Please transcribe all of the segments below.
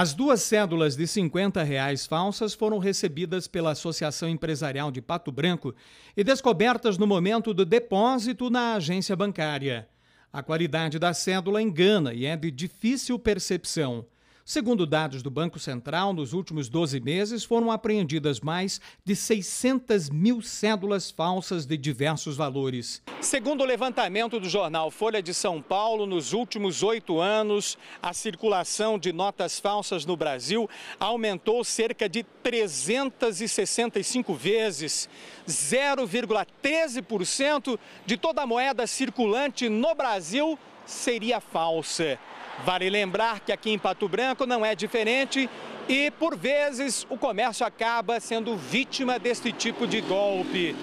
As duas cédulas de 50 reais falsas foram recebidas pela Associação Empresarial de Pato Branco e descobertas no momento do depósito na agência bancária. A qualidade da cédula engana e é de difícil percepção. Segundo dados do Banco Central, nos últimos 12 meses foram apreendidas mais de 600 mil cédulas falsas de diversos valores. Segundo o levantamento do jornal Folha de São Paulo, nos últimos oito anos, a circulação de notas falsas no Brasil aumentou cerca de 365 vezes, 0,13% de toda a moeda circulante no Brasil seria falsa. Vale lembrar que aqui em Pato Branco não é diferente e, por vezes, o comércio acaba sendo vítima deste tipo de golpe.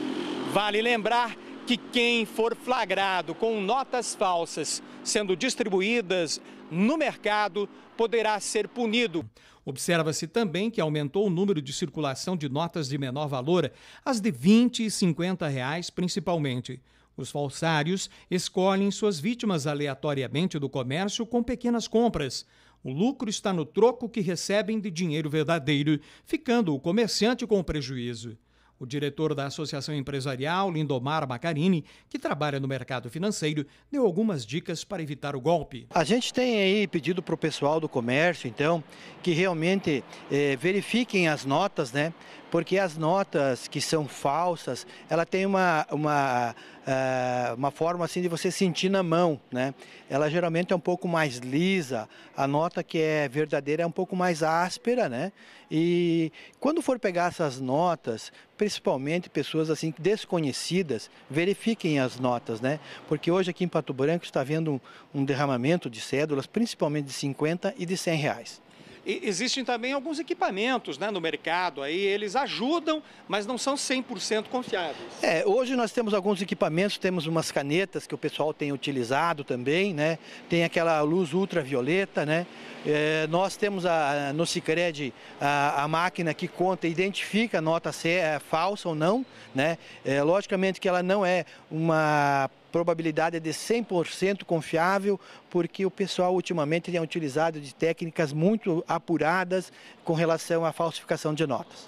Vale lembrar que quem for flagrado com notas falsas sendo distribuídas no mercado poderá ser punido. Observa-se também que aumentou o número de circulação de notas de menor valor, as de 20 e 50 reais principalmente. Os falsários escolhem suas vítimas aleatoriamente do comércio com pequenas compras. O lucro está no troco que recebem de dinheiro verdadeiro, ficando o comerciante com o prejuízo. O diretor da Associação Empresarial, Lindomar Macarini, que trabalha no mercado financeiro, deu algumas dicas para evitar o golpe. A gente tem aí pedido para o pessoal do comércio, então, que realmente eh, verifiquem as notas, né? porque as notas que são falsas, ela tem uma, uma, eh, uma forma assim de você sentir na mão, né? Ela geralmente é um pouco mais lisa, a nota que é verdadeira é um pouco mais áspera, né? E quando for pegar essas notas, principalmente pessoas assim desconhecidas, verifiquem as notas, né? Porque hoje aqui em Pato Branco está havendo um, um derramamento de cédulas, principalmente de 50 e de 100 reais. E existem também alguns equipamentos né, no mercado, aí eles ajudam, mas não são 100% confiáveis. É, hoje nós temos alguns equipamentos, temos umas canetas que o pessoal tem utilizado também, né? Tem aquela luz ultravioleta, né? É, nós temos a, no Cicred a, a, máquina que conta, identifica a nota se é falsa ou não, né? É, logicamente que ela não é uma probabilidade é de 100% confiável, porque o pessoal ultimamente tem utilizado de técnicas muito apuradas com relação à falsificação de notas.